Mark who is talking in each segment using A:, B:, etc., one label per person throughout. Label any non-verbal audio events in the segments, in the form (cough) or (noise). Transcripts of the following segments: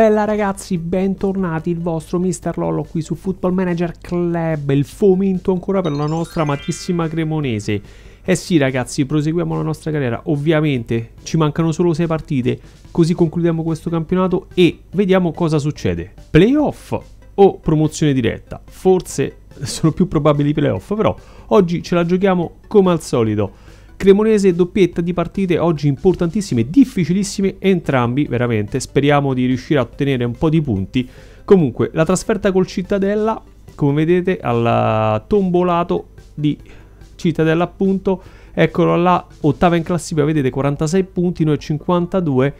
A: bella ragazzi, bentornati, il vostro Mister Lollo qui su Football Manager Club, il fomento ancora per la nostra amatissima cremonese. Eh sì ragazzi, proseguiamo la nostra carriera, ovviamente ci mancano solo 6 partite, così concludiamo questo campionato e vediamo cosa succede. Playoff o promozione diretta? Forse sono più probabili i playoff, però oggi ce la giochiamo come al solito. Cremonese doppietta di partite oggi importantissime, difficilissime entrambi veramente, speriamo di riuscire a ottenere un po' di punti. Comunque la trasferta col Cittadella, come vedete al tombolato di Cittadella appunto, eccolo là, ottava in classifica, vedete 46 punti, noi 52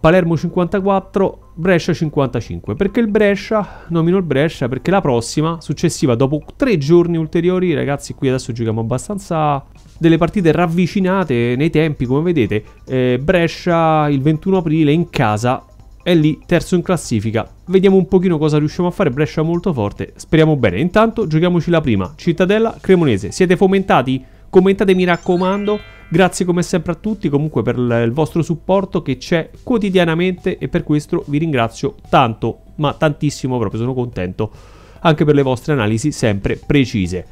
A: Palermo 54, Brescia 55. Perché il Brescia? Nomino il Brescia perché la prossima, successiva, dopo tre giorni ulteriori, ragazzi, qui adesso giochiamo abbastanza delle partite ravvicinate nei tempi, come vedete. Eh, Brescia il 21 aprile in casa è lì terzo in classifica. Vediamo un pochino cosa riusciamo a fare, Brescia molto forte, speriamo bene. Intanto giochiamoci la prima, Cittadella, Cremonese. Siete fomentati? commentate mi raccomando, grazie come sempre a tutti comunque per il vostro supporto che c'è quotidianamente e per questo vi ringrazio tanto, ma tantissimo proprio, sono contento anche per le vostre analisi sempre precise.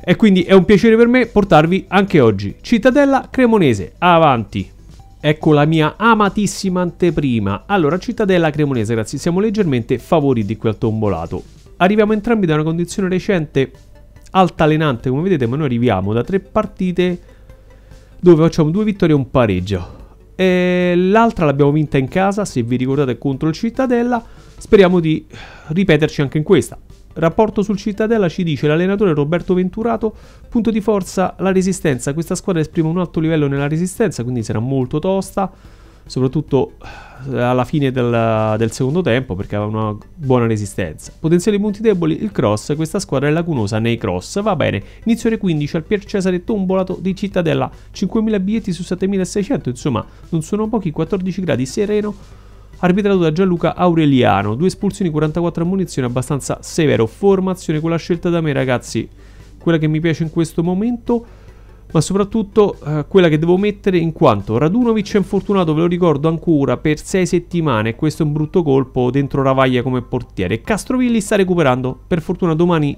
A: E quindi è un piacere per me portarvi anche oggi Cittadella Cremonese, avanti! Ecco la mia amatissima anteprima. Allora, Cittadella Cremonese, ragazzi, siamo leggermente favoriti qui al tombolato. Arriviamo entrambi da una condizione recente altalenante come vedete, ma noi arriviamo da tre partite dove facciamo due vittorie e un pareggio. E l'altra l'abbiamo vinta in casa, se vi ricordate, contro il Cittadella. Speriamo di ripeterci anche in questa. Rapporto sul Cittadella ci dice l'allenatore Roberto Venturato, punto di forza la resistenza, questa squadra esprime un alto livello nella resistenza, quindi sarà molto tosta soprattutto eh, alla fine del, del, secondo tempo perché aveva una buona resistenza. Potenziali punti deboli, il cross, questa squadra è lacunosa nei cross, va bene. Inizio ore 15 al Pier Cesare Tombolato di Cittadella, 5.000 biglietti su 7.600, insomma non sono pochi, 14 gradi sereno, arbitrato da Gianluca Aureliano, due espulsioni, 44 ammunizioni, abbastanza severo, formazione con la scelta da me ragazzi, quella che mi piace in questo momento ma soprattutto eh, quella che devo mettere in quanto Radunovic è infortunato, ve lo ricordo ancora, per sei settimane, e questo è un brutto colpo dentro Ravaglia come portiere. Castrovilli sta recuperando, per fortuna domani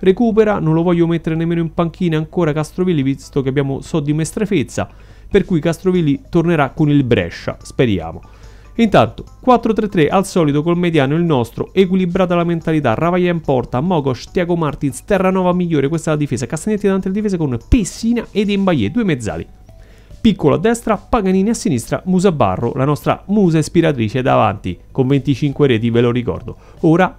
A: recupera, non lo voglio mettere nemmeno in panchina ancora Castrovilli visto che abbiamo so di mestrefezza, per cui Castrovilli tornerà con il Brescia, speriamo. Intanto 4-3-3 al solito col mediano il nostro, equilibrata la mentalità, Ravaglia in porta, Mogos, Tiago Martins, Terranova migliore, questa è la difesa, Castagnetti davanti alla difesa con Pessina ed Embaillé, due mezzali. Piccolo a destra, Paganini a sinistra, Musa Barro, la nostra musa ispiratrice davanti, con 25 reti ve lo ricordo. Ora,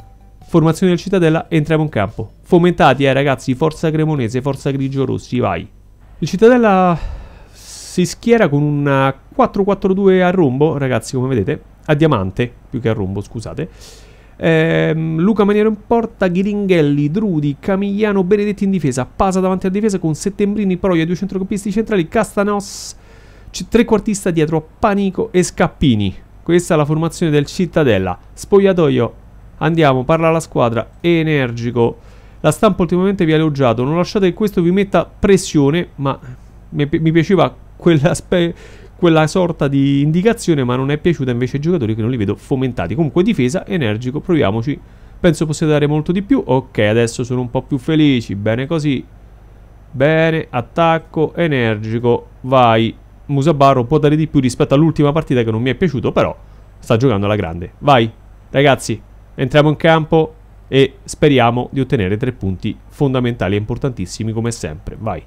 A: formazione del Cittadella, entriamo in campo. Fomentati eh ragazzi, forza Cremonese, forza Grigio Rossi, vai. Il Cittadella si schiera con una 4-4-2 a rombo, ragazzi, come vedete, a diamante, più che a rombo, scusate. Eh, Luca Maniero in porta, Ghiringhelli, Drudi, Camigliano, Benedetti in difesa, Pasa davanti a difesa con Settembrini, Proia, due centrocampisti centrali, Castanos, trequartista dietro Panico e Scappini. Questa è la formazione del Cittadella. Spogliatoio, andiamo, parla la squadra, energico. La stampa ultimamente vi ha elogiato, non lasciate che questo vi metta pressione, ma mi, mi piaceva quell'aspetto quella sorta di indicazione, ma non è piaciuta invece ai giocatori che non li vedo fomentati. Comunque difesa, energico, proviamoci. Penso possa dare molto di più. Ok, adesso sono un po' più felici, bene così. Bene, attacco, energico, vai. Musabarro può dare di più rispetto all'ultima partita che non mi è piaciuto, però sta giocando alla grande. Vai, ragazzi, entriamo in campo e speriamo di ottenere tre punti fondamentali e importantissimi come sempre. Vai.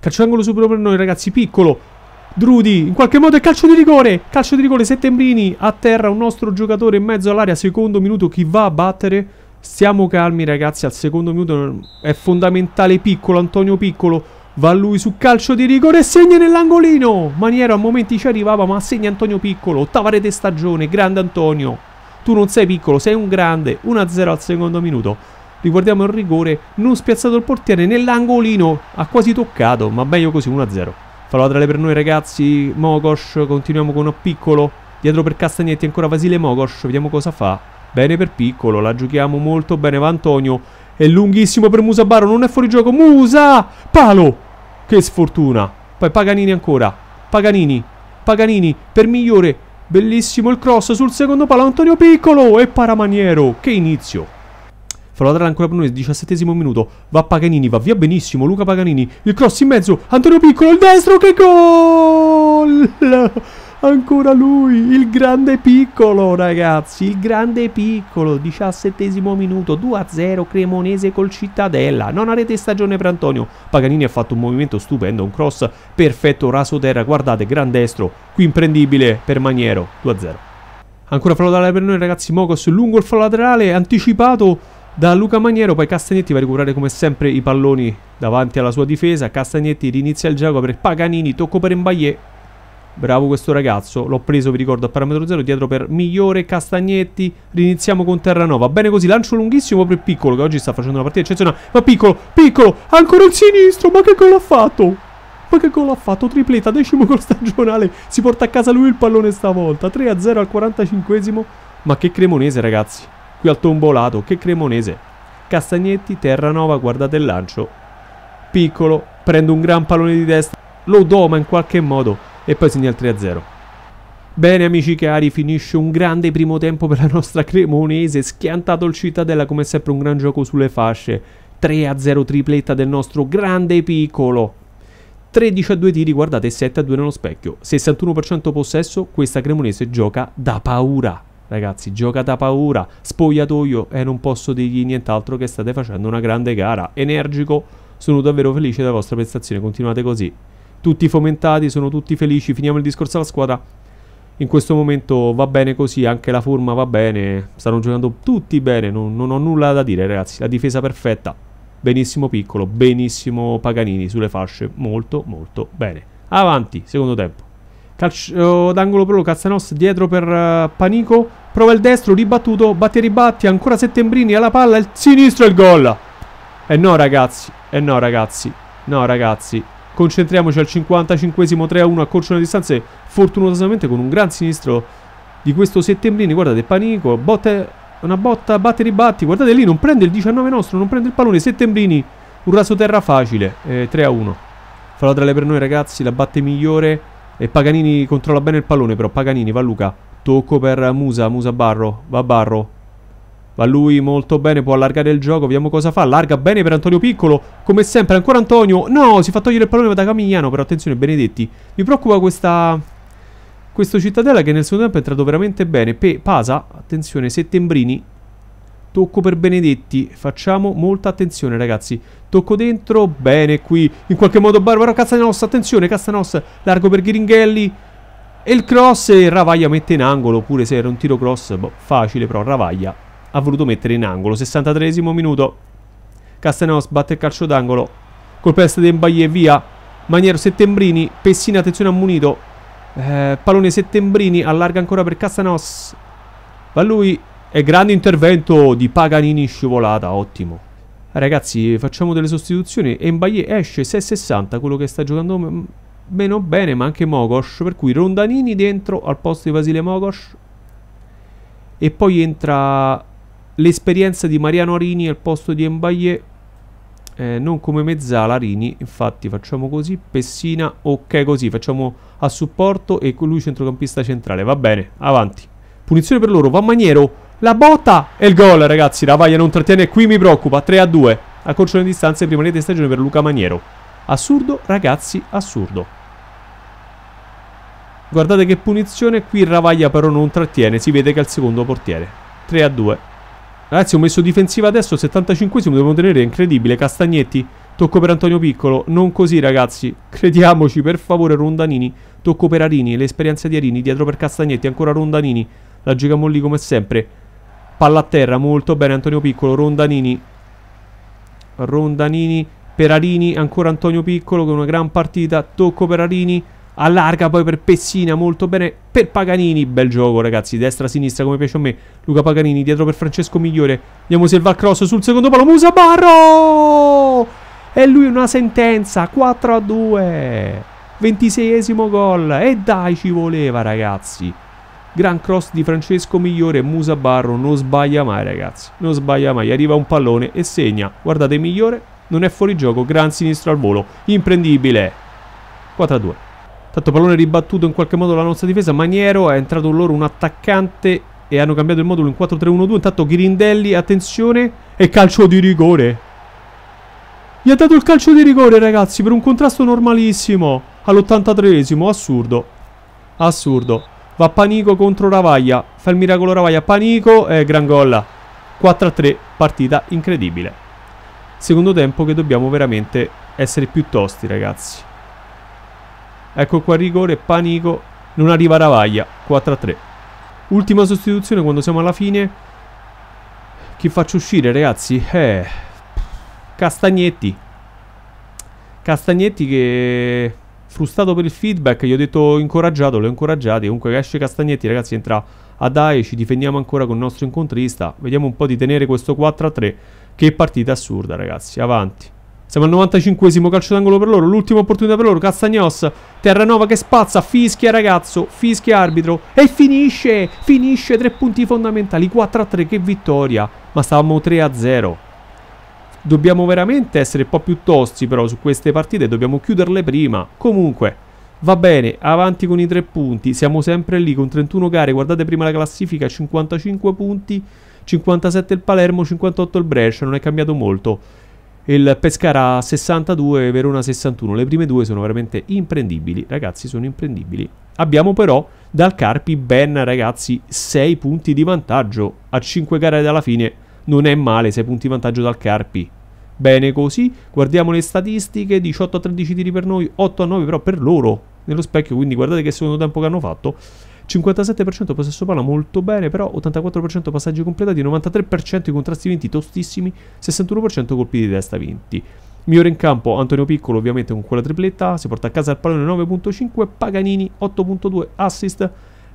A: Calciangolo supero per noi ragazzi, piccolo, Drudi, in qualche modo è calcio di rigore. Calcio di rigore, Settembrini a terra, un nostro giocatore in mezzo all'area, secondo minuto, chi va a battere? Stiamo calmi ragazzi, al secondo minuto è fondamentale Piccolo, Antonio Piccolo. Va lui su calcio di rigore e segna nell'angolino. Maniero a momenti ci arrivava, ma segna Antonio Piccolo. Ottava rete stagione, grande Antonio. Tu non sei piccolo, sei un grande. 1-0 al secondo minuto. Riguardiamo il rigore, non spiazzato il portiere nell'angolino. Ha quasi toccato, ma meglio così, 1-0. Palla per noi ragazzi, Mogos, continuiamo con Piccolo, dietro per Castagnetti ancora Vasile Mogos, vediamo cosa fa. Bene per Piccolo, la giochiamo molto bene, va Antonio, è lunghissimo per Musabaro, non è fuori gioco, Musa, palo, che sfortuna. Poi Paganini ancora, Paganini, Paganini per migliore, bellissimo il cross sul secondo palo, Antonio Piccolo e Paramaniero, che inizio. Fallo ancora per noi, diciassettesimo minuto. Va Paganini, va via benissimo. Luca Paganini, il cross in mezzo. Antonio Piccolo, il destro, che gol! (laughs) Ancora lui, il grande piccolo ragazzi, il grande piccolo, diciassettesimo minuto, 2-0 Cremonese col Cittadella, non rete stagione per Antonio, Paganini ha fatto un movimento stupendo, un cross perfetto, raso terra, guardate, gran destro, qui imprendibile per Maniero, 2-0. Ancora fallo laterale per noi ragazzi, Mogos lungo il fallo laterale, anticipato da Luca Maniero poi Castagnetti va a recuperare come sempre i palloni davanti alla sua difesa, Castagnetti rinizia il gioco per Paganini, tocco per Mbaye, bravo questo ragazzo, l'ho preso vi ricordo a parametro 0, dietro per Migliore, Castagnetti, riniziamo con Terranova, bene così, lancio lunghissimo per Piccolo che oggi sta facendo una partita eccezionale, ma Piccolo, Piccolo, ancora il sinistro, ma che gol ha fatto? Ma che gol ha fatto? Tripleta, decimo gol stagionale, si porta a casa lui il pallone stavolta, 3-0 al 45esimo, ma che cremonese ragazzi più altombolato che Cremonese. Castagnetti, Terranova, guardate il lancio. Piccolo, prende un gran pallone di testa, lo doma in qualche modo e poi segna il 3-0. Bene amici cari, finisce un grande primo tempo per la nostra Cremonese, schiantato il Cittadella come sempre un gran gioco sulle fasce. 3-0 tripletta del nostro grande piccolo. 13 a 2 tiri, guardate 7 a 2 nello specchio. 61% possesso, questa Cremonese gioca da paura. Ragazzi, gioca da paura, spogliatoio e eh, non posso dirgli nient'altro che state facendo una grande gara. Energico, sono davvero felice della vostra prestazione, continuate così. Tutti fomentati, sono tutti felici, finiamo il discorso alla squadra. In questo momento va bene così, anche la forma va bene, stanno giocando tutti bene, non, non ho nulla da dire ragazzi, la difesa perfetta. Benissimo piccolo, benissimo Paganini sulle fasce, molto molto bene. Avanti, secondo tempo. Calcio eh, d'angolo per Cazzanos dietro per eh, Panico. Prova il destro, ribattuto, batti e ribatti, ancora Settembrini alla palla, il sinistro e il gol. E eh no ragazzi, e eh no ragazzi, no ragazzi. Concentriamoci al 55esimo 3-1 a Corcione Distanze, fortunatamente con un gran sinistro di questo Settembrini. Guardate, Panico, botte, una botta, batte e ribatti. Guardate lì, non prende il 19 nostro, non prende il pallone. Settembrini, un raso terra facile, eh, 3-1. Fallo tra le per noi ragazzi, la batte migliore e Paganini controlla bene il pallone però. Paganini va Luca. Tocco per Musa. Musa Barro. Va Barro. Va lui molto bene, può allargare il gioco, vediamo cosa fa. Allarga bene per Antonio Piccolo, come sempre, ancora Antonio. No, si fa togliere il pallone da Camigliano, però attenzione, Benedetti. Mi preoccupa questa... Questo Cittadella che nel suo tempo è entrato veramente bene. Pe Pasa, attenzione, Settembrini, Tocco per Benedetti. Facciamo molta attenzione, ragazzi. Tocco dentro. Bene qui. In qualche modo Barbaro. Castanos. Attenzione, Castanos. Largo per Ghiringhelli. E il cross. E Ravaglia mette in angolo. Pure se era un tiro cross. Boh, facile, però Ravaglia ha voluto mettere in angolo. 63esimo minuto. Castanos batte il calcio d'angolo. Colpa est di Mbaye. Via. Maniero Settembrini. Pessina, attenzione a Munito. Eh, pallone Settembrini. Allarga ancora per Castanos. Va lui e grande intervento di Paganini in scivolata, ottimo. Ragazzi, facciamo delle sostituzioni. E Mbaye esce 6,60, quello che sta giocando meno bene, ma anche Mogos. Per cui Rondanini dentro al posto di Vasile Mogos. E poi entra l'esperienza di Mariano Arini al posto di Mbaye. Eh, non come mezzala Rini, infatti facciamo così, Pessina, ok così, facciamo a supporto e con lui centrocampista centrale, va bene, avanti. Punizione per loro, va Maniero, la botta e il gol, ragazzi. Ravaglia non trattiene. Qui mi preoccupa. 3 a 2. Accorciano le distanze. Prima rete di stagione per Luca Maniero. Assurdo, ragazzi, assurdo. Guardate che punizione. Qui Ravaglia però non trattiene. Si vede che è il secondo portiere. 3 a 2. Ragazzi, ho messo difensiva adesso. 75esimo. dobbiamo tenere. Incredibile. Castagnetti. Tocco per Antonio Piccolo, non così ragazzi, crediamoci per favore Rondanini, tocco per Arini, l'esperienza di Arini, dietro per Castagnetti, ancora Rondanini, la giochiamo lì come sempre, Palla a terra, molto bene Antonio Piccolo, Rondanini. Rondanini, Perarini, ancora Antonio Piccolo con una gran partita. Tocco Perarini, allarga poi per Pessina, molto bene per Paganini. Bel gioco ragazzi, destra-sinistra come piace a me. Luca Paganini dietro per Francesco Migliore. Andiamo Silva al cross sul secondo palo, Musa Barro! E lui una sentenza, 4 a 2. 26esimo gol. E dai ci voleva ragazzi. Gran cross di Francesco Migliore, Musa Barro non sbaglia mai ragazzi, non sbaglia mai, arriva un pallone e segna, guardate Migliore, non è fuori gioco, gran sinistro al volo, imprendibile, 4 2. Tanto pallone ribattuto in qualche modo la nostra difesa, Maniero, è entrato loro un attaccante e hanno cambiato il modulo in 4-3-1-2, intanto Ghirindelli, attenzione, e calcio di rigore. Gli ha dato il calcio di rigore ragazzi, per un contrasto normalissimo, all83 esimo assurdo, assurdo. Va Panico contro Ravaglia. Fa il miracolo Ravaglia. Panico e eh, gran gol. 4-3, partita incredibile. Secondo tempo che dobbiamo veramente essere più tosti, ragazzi. Ecco qua il rigore, Panico. Non arriva Ravaglia. 4-3. Ultima sostituzione quando siamo alla fine. Chi faccio uscire, ragazzi? Eh... Castagnetti. Castagnetti che frustrato per il feedback, gli ho detto incoraggiato, l'ho incoraggiato. Comunque esce Castagnetti, ragazzi, entra a AE, ci difendiamo ancora con il nostro incontrista. Vediamo un po' di tenere questo 4-3. Che partita assurda, ragazzi. Avanti. Siamo al 95 calcio d'angolo per loro, l'ultima opportunità per loro, Castagnos, Terranova che spazza, fischia ragazzo, fischia arbitro e finisce, finisce tre punti fondamentali, 4-3, che vittoria, ma stavamo 3-0. Dobbiamo veramente essere un po' più tosti però su queste partite, dobbiamo chiuderle prima. Comunque, va bene, avanti con i tre punti, siamo sempre lì con 31 gare, guardate prima la classifica, 55 punti, 57 il Palermo, 58 il Brescia, non è cambiato molto. Il Pescara 62, Verona 61, le prime due sono veramente imprendibili, ragazzi, sono imprendibili. Abbiamo però dal Carpi ben, ragazzi, 6 punti di vantaggio a 5 gare dalla fine non è male, 6 punti vantaggio dal Carpi. Bene così, guardiamo le statistiche, 18 a 13 tiri per noi, 8 a 9 però per loro, nello specchio, quindi guardate che secondo tempo che hanno fatto. 57% possesso palla molto bene, però 84% passaggi completati, 93% i contrasti vinti tostissimi, 61% colpi di testa vinti. Migliore in campo Antonio Piccolo ovviamente con quella tripletta, si porta a casa il pallone 9.5, Paganini 8.2 assist,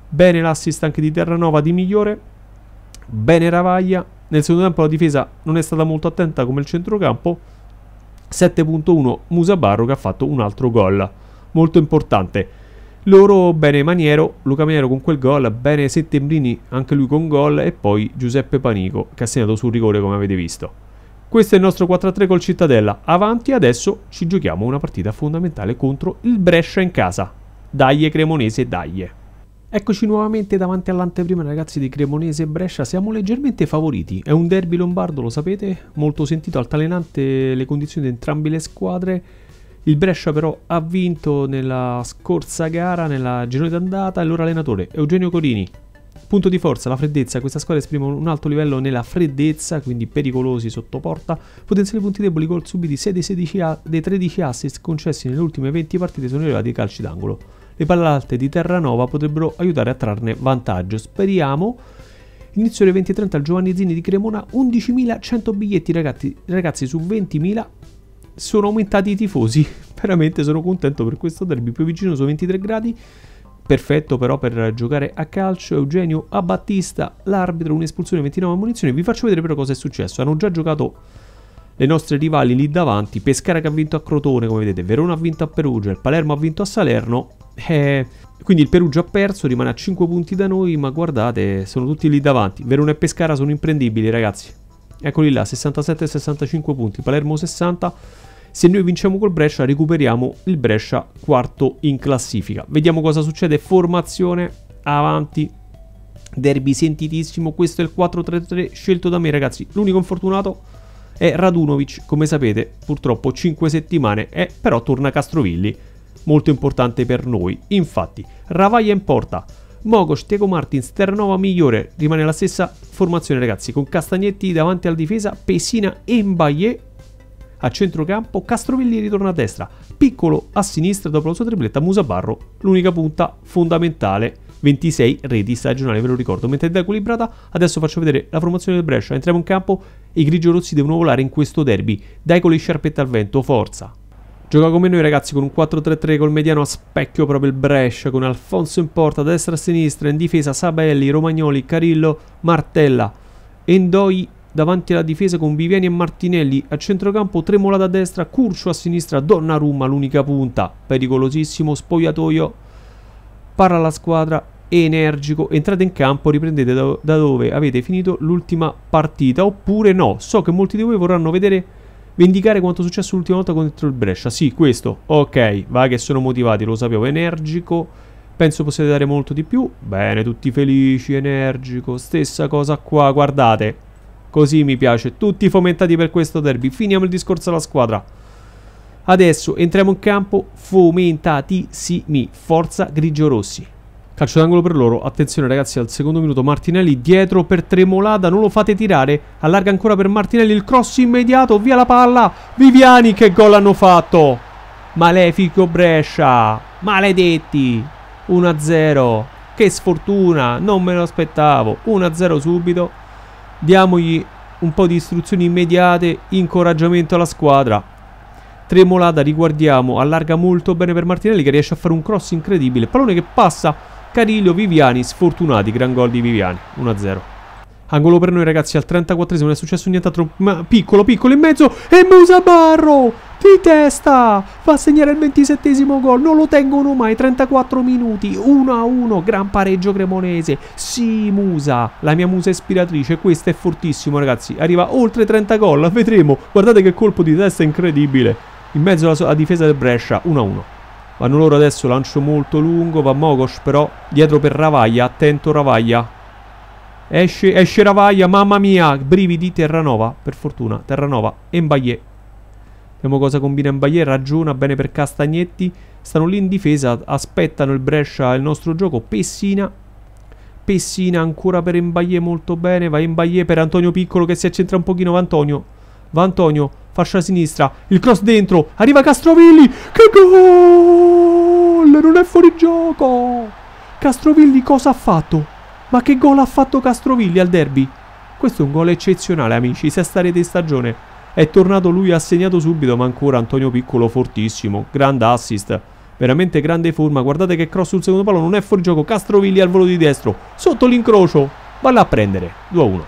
A: bene l'assist anche di Terranova di migliore, bene Ravaglia. Nel secondo tempo la difesa non è stata molto attenta come il centrocampo. 7.1 Musabarro che ha fatto un altro gol molto importante. Loro bene Maniero, Luca Maniero con quel gol, bene Settembrini anche lui con gol e poi Giuseppe Panico che ha segnato sul rigore come avete visto. Questo è il nostro 4-3 col Cittadella. Avanti adesso ci giochiamo una partita fondamentale contro il Brescia in casa. Daglie Cremonese, daglie. Eccoci nuovamente davanti all'anteprima ragazzi di Cremonese e Brescia, siamo leggermente favoriti, è un derby lombardo lo sapete, molto sentito, altalenante le condizioni di entrambe le squadre, il Brescia però ha vinto nella scorsa gara, nella girone d'andata, il loro allenatore Eugenio Corini, punto di forza, la freddezza, questa squadra esprime un alto livello nella freddezza, quindi pericolosi sotto porta, potenziali punti deboli, gol subiti 6 dei, 16 a- dei 13 assist concessi nelle ultime 20 partite sono arrivati ai calci d'angolo le palle alte di Terranova potrebbero aiutare a trarne vantaggio. Speriamo. Inizio alle 20.30 al Giovanni Zini di Cremona, 11.100 biglietti ragazzi, ragazzi su 20.000 sono aumentati i tifosi. (laughs) Veramente sono contento per questo derby più vicino su 23 gradi. Perfetto però per giocare a calcio, Eugenio Abbattista, l'arbitro, un'espulsione 29 munizioni. Vi faccio vedere però cosa è successo. Hanno già giocato le nostre rivali lì davanti, Pescara che ha vinto a Crotone, come vedete, Verona ha vinto a Perugia, il Palermo ha vinto a Salerno, eh, quindi il Perugia ha perso, rimane a 5 punti da noi, ma guardate, sono tutti lì davanti, Verona e Pescara sono imprendibili ragazzi, eccoli là, 67 e 65 punti, Palermo 60, se noi vinciamo col Brescia recuperiamo il Brescia quarto in classifica. Vediamo cosa succede, formazione avanti, derby sentitissimo, questo è il 4-3-3 scelto da me ragazzi, l'unico infortunato e Radunovic, come sapete, purtroppo 5 settimane e però torna a Castrovilli. Molto importante per noi. Infatti, Ravaglia in porta, Mogos, Diego Martins, Terranova migliore, rimane la stessa formazione ragazzi, con Castagnetti davanti alla difesa, Pesina e Mbaye a centrocampo, Castrovilli ritorna a destra, Piccolo a sinistra dopo la sua tripletta, Musabarro, l'unica punta fondamentale 26 reti stagionali, ve lo ricordo. Mentre da equilibrata, adesso faccio vedere la formazione del Brescia. Entriamo in campo, i grigio-rossi devono volare in questo derby. Dai con le sciarpette al vento, forza! Gioca come noi ragazzi con un 4-3-3 col mediano a specchio proprio il Brescia con Alfonso in porta, destra a sinistra, in difesa Sabelli, Romagnoli, Carillo, Martella, Endoi davanti alla difesa con Viviani e Martinelli, a centrocampo Tremola da destra, Curcio a sinistra, Donnarumma l'unica punta, pericolosissimo spogliatoio Parla alla squadra energico, entrate in campo, riprendete da, da dove avete finito l'ultima partita, oppure no, so che molti di voi vorranno vedere, vendicare quanto è successo l'ultima volta contro il Brescia, sì questo, ok, va che sono motivati, lo sapevo, energico, penso possiate dare molto di più, bene, tutti felici, energico, stessa cosa qua, guardate, così mi piace, tutti fomentati per questo derby, finiamo il discorso alla squadra, Adesso entriamo in campo fomentatissimi, forza grigio-rossi. Calcio d'angolo per loro, attenzione ragazzi al secondo minuto Martinelli dietro per Tremolada, non lo fate tirare, allarga ancora per Martinelli il cross immediato, via la palla, Viviani che gol hanno fatto, malefico Brescia, maledetti, 1-0, che sfortuna, non me lo aspettavo, 1-0 subito, diamogli un po' di istruzioni immediate, incoraggiamento alla squadra, Tremolata, riguardiamo, allarga molto bene per Martinelli che riesce a fare un cross incredibile. Pallone che passa, Cariglio, Viviani, sfortunati, gran gol di Viviani, 1-0. Angolo per noi ragazzi al 34esimo, non è successo nient'altro, ma piccolo, piccolo in mezzo e Musa Barro, di testa fa segnare il 27esimo gol non lo tengono mai 34 minuti 1 1 gran pareggio cremonese sì musa la mia musa ispiratrice questa è fortissimo ragazzi arriva oltre 30 gol vedremo guardate che colpo di testa incredibile in mezzo alla, so- alla difesa del Brescia 1-1. Vanno loro adesso, lancio molto lungo, va Mogos però dietro per Ravaglia, attento Ravaglia. Esce, esce Ravaglia, mamma mia, brividi Terranova, per fortuna, Terranova e Mbaier. Vediamo cosa combina Mbaier, ragiona bene per Castagnetti, stanno lì in difesa, aspettano il Brescia il nostro gioco, Pessina Pessina ancora per Mbaye molto bene, va Mbaye per Antonio Piccolo che si accentra un pochino, va Antonio, va Antonio, fascia sinistra, il cross dentro, arriva Castrovilli, che gol! Non è fuori gioco! Castrovilli cosa ha fatto? Ma che gol ha fatto Castrovilli al derby? Questo è un gol eccezionale amici, sesta rete in stagione. È tornato lui, ha segnato subito, ma ancora Antonio Piccolo fortissimo, grande assist veramente grande forma. Guardate che cross sul secondo palo, non è fuori gioco. Castrovilli al volo di destro, sotto l'incrocio, va a prendere 2-1.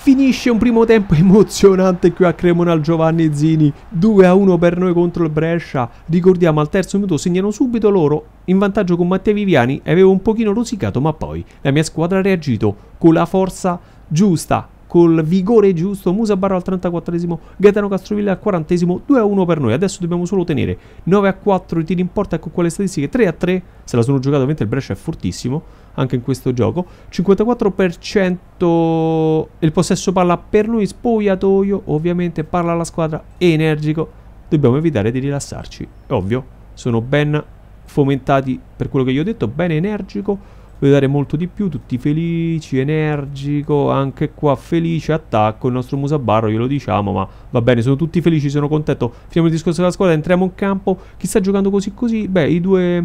A: Finisce un primo tempo emozionante qui a Cremona al Giovanni Zini, 2-1 a per noi contro il Brescia. Ricordiamo al terzo minuto segnano subito loro, in vantaggio con Matteo Viviani avevo un pochino rosicato ma poi la mia squadra ha reagito con la forza giusta, col vigore giusto, Musa Barro al 34esimo, Gaetano Castrovilla al 40esimo, 2-1 a per noi, adesso dobbiamo solo tenere 9-4 a i tiri in porta con ecco quelle statistiche, 3-3, a se la sono giocata ovviamente il Brescia è fortissimo, anche in questo gioco. 54% il possesso palla per lui, spogliatoio, ovviamente parla la squadra, energico. Dobbiamo evitare di rilassarci, è ovvio. Sono ben fomentati per quello che gli ho detto, ben energico. Voglio dare molto di più, tutti felici, energico, anche qua felice, attacco, il nostro Musabarro glielo diciamo, ma va bene, sono tutti felici, sono contento. Finiamo il discorso della squadra, entriamo in campo, chi sta giocando così così? Beh, i due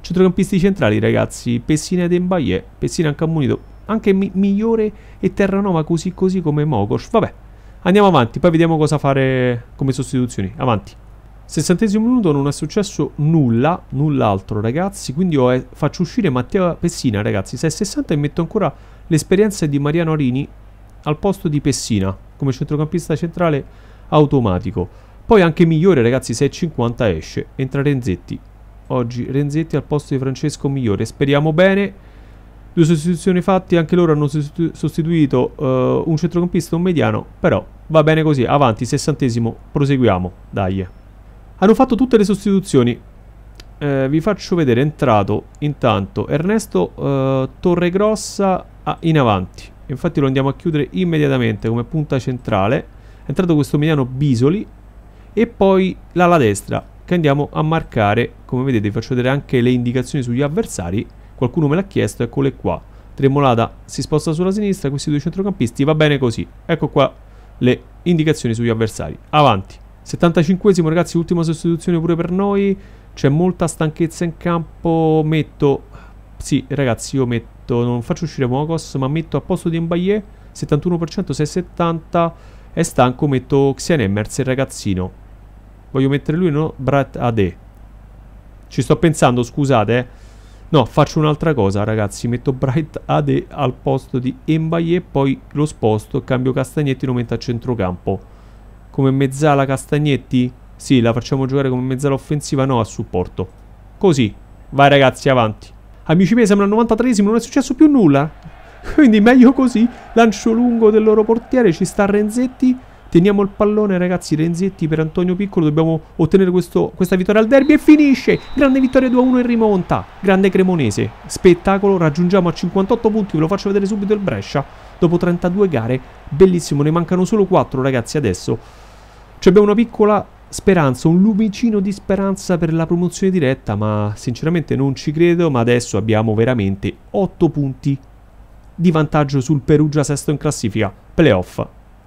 A: Centrocampisti centrali, ragazzi. Pessina e Mbaye, Pessina anche ammonito. Anche mi migliore e Terranova così così come Mokos. Vabbè, andiamo avanti, poi vediamo cosa fare come sostituzioni. Avanti. Sessantesimo minuto non è successo nulla, null'altro ragazzi, quindi ho, eh, faccio uscire Matteo Pessina ragazzi, 660 e metto ancora l'esperienza di Mariano Arini al posto di Pessina come centrocampista centrale automatico. Poi anche migliore ragazzi, 650 esce, entra Renzetti, oggi Renzetti al posto di Francesco Migliore. Speriamo bene. Due sostituzioni fatte, anche loro hanno sostituito uh, un centrocampista e un mediano, però va bene così, avanti, sessantesimo, proseguiamo, dai. Hanno fatto tutte le sostituzioni, eh, vi faccio vedere, è entrato intanto Ernesto uh, Torregrossa ah, in avanti, infatti lo andiamo a chiudere immediatamente come punta centrale, è entrato questo mediano Bisoli e poi l'ala destra, che andiamo a marcare, come vedete vi faccio vedere anche le indicazioni sugli avversari, qualcuno me l'ha chiesto, eccole qua, Tremolata si sposta sulla sinistra, questi due centrocampisti, va bene così, ecco qua le indicazioni sugli avversari, avanti, 75esimo ragazzi, ultima sostituzione pure per noi, c'è molta stanchezza in campo, metto, sì ragazzi io metto, non faccio uscire Mokos, ma metto a posto di Mbaye, 71% 670, è stanco, metto Xian Emmers il ragazzino, Voglio mettere lui, no? Brat Ade. Ci sto pensando, scusate, eh. No, faccio un'altra cosa, ragazzi. Metto Bright Ade al posto di Embaye, poi lo sposto, cambio Castagnetti, lo metto a centrocampo. Come mezzala Castagnetti? Sì, la facciamo giocare come mezzala offensiva, no, a supporto. Così. Vai ragazzi, avanti. Amici miei, siamo al 93esimo, non è successo più nulla. (laughs) Quindi meglio così. Lancio lungo del loro portiere, ci sta Renzetti. Teniamo il pallone ragazzi Renzetti per Antonio Piccolo Dobbiamo ottenere questo, questa vittoria al derby E finisce, grande vittoria 2-1 in rimonta Grande Cremonese, spettacolo Raggiungiamo a 58 punti, ve lo faccio vedere subito il Brescia Dopo 32 gare Bellissimo, ne mancano solo 4 ragazzi adesso cioè abbiamo una piccola speranza, un lumicino di speranza per la promozione diretta, ma sinceramente non ci credo, ma adesso abbiamo veramente 8 punti di vantaggio sul Perugia sesto in classifica. Playoff.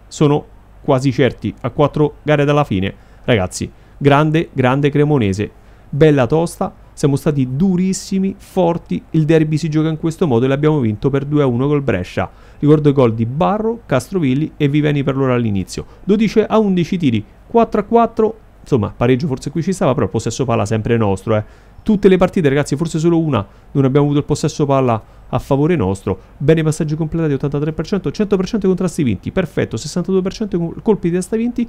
A: Sono quasi certi a quattro gare dalla fine. Ragazzi, grande, grande Cremonese, bella tosta, siamo stati durissimi, forti, il derby si gioca in questo modo e l'abbiamo vinto per 2-1 col Brescia. Ricordo i gol di Barro, Castrovilli e Viveni per loro all'inizio. 12-11 tiri, 4-4, insomma, pareggio forse qui ci stava, però il possesso palla sempre nostro, eh. Tutte le partite, ragazzi, forse solo una non abbiamo avuto il possesso palla a favore nostro. Bene passaggi completati 83%, 100% contrasti vinti, perfetto, 62% colpi di testa vinti.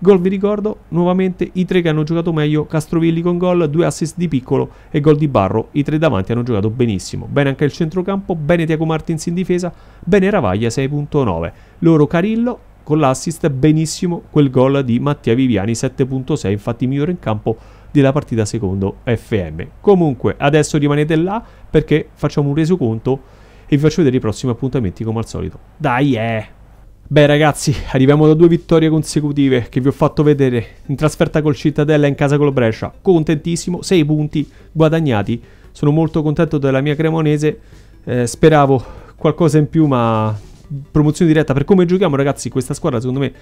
A: Gol vi ricordo, nuovamente i tre che hanno giocato meglio, Castrovilli con gol, due assist di Piccolo e gol di Barro, i tre davanti hanno giocato benissimo. Bene anche il centrocampo, bene Tiago Martins in difesa, bene Ravaglia 6.9. Loro Carillo, con l'assist benissimo quel gol di Mattia Viviani 7.6, infatti migliore in campo della partita secondo FM. Comunque adesso rimanete là perché facciamo un resoconto e vi faccio vedere i prossimi appuntamenti come al solito. Dai eh! Beh ragazzi, arriviamo da due vittorie consecutive che vi ho fatto vedere in trasferta col Cittadella e in casa col Brescia. Contentissimo, 6 punti guadagnati. Sono molto contento della mia cremonese. Eh, speravo qualcosa in più, ma promozione diretta per come giochiamo, ragazzi, questa squadra secondo me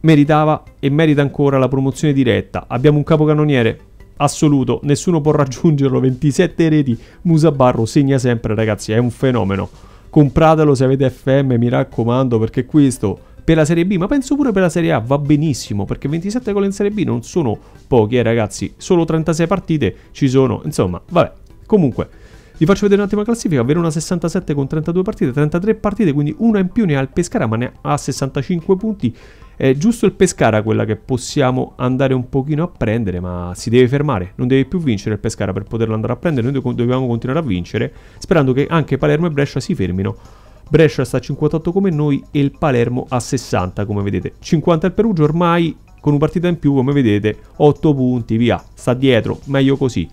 A: meritava e merita ancora la promozione diretta. Abbiamo un capocannoniere assoluto, nessuno può raggiungerlo, 27 reti, Musabarro segna sempre, ragazzi, è un fenomeno. Compratelo se avete FM, mi raccomando, perché questo per la Serie B, ma penso pure per la Serie A va benissimo, perché 27 gol in Serie B non sono pochi, eh, ragazzi, solo 36 partite ci sono, insomma, vabbè, comunque vi faccio vedere un attimo la classifica, Verona 67 con 32 partite, 33 partite, quindi una in più ne ha il Pescara, ma ne ha 65 punti. È giusto il Pescara quella che possiamo andare un pochino a prendere, ma si deve fermare, non deve più vincere il Pescara per poterlo andare a prendere, noi dobbiamo continuare a vincere, sperando che anche Palermo e Brescia si fermino. Brescia sta a 58 come noi e il Palermo a 60 come vedete. 50 il Perugia ormai con una partita in più come vedete, 8 punti, via, sta dietro, meglio così.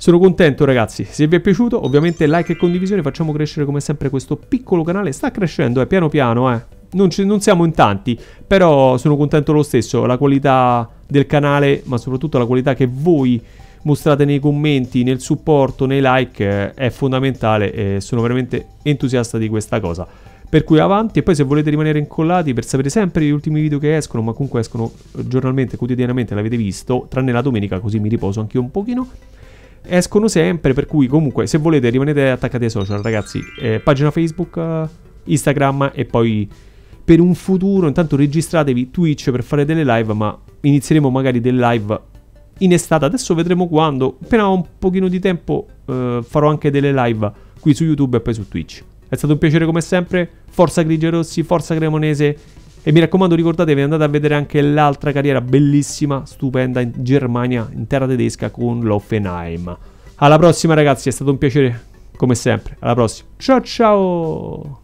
A: Sono contento ragazzi, se vi è piaciuto ovviamente like e condivisione, facciamo crescere come sempre questo piccolo canale, sta crescendo eh, piano piano eh. Non, ci, non, siamo in tanti, però sono contento lo stesso, la qualità del canale, ma soprattutto la qualità che voi mostrate nei commenti, nel supporto, nei like, eh, è fondamentale e sono veramente entusiasta di questa cosa. Per cui avanti e poi se volete rimanere incollati per sapere sempre gli ultimi video che escono, ma comunque escono eh, giornalmente, quotidianamente, l'avete visto, tranne la domenica così mi riposo anche un pochino escono sempre, per cui comunque se volete rimanete attaccati ai social, ragazzi, eh, pagina Facebook, Instagram e poi per un futuro intanto registratevi Twitch per fare delle live, ma inizieremo magari delle live in estate, adesso vedremo quando, appena ho un pochino di tempo eh, farò anche delle live qui su YouTube e poi su Twitch. È stato un piacere come sempre, forza Grigio Rossi, forza Cremonese e mi raccomando, ricordatevi, andate a vedere anche l'altra carriera bellissima, stupenda in Germania, in terra tedesca con l'Offenheim. Alla prossima, ragazzi, è stato un piacere, come sempre. Alla prossima. Ciao ciao!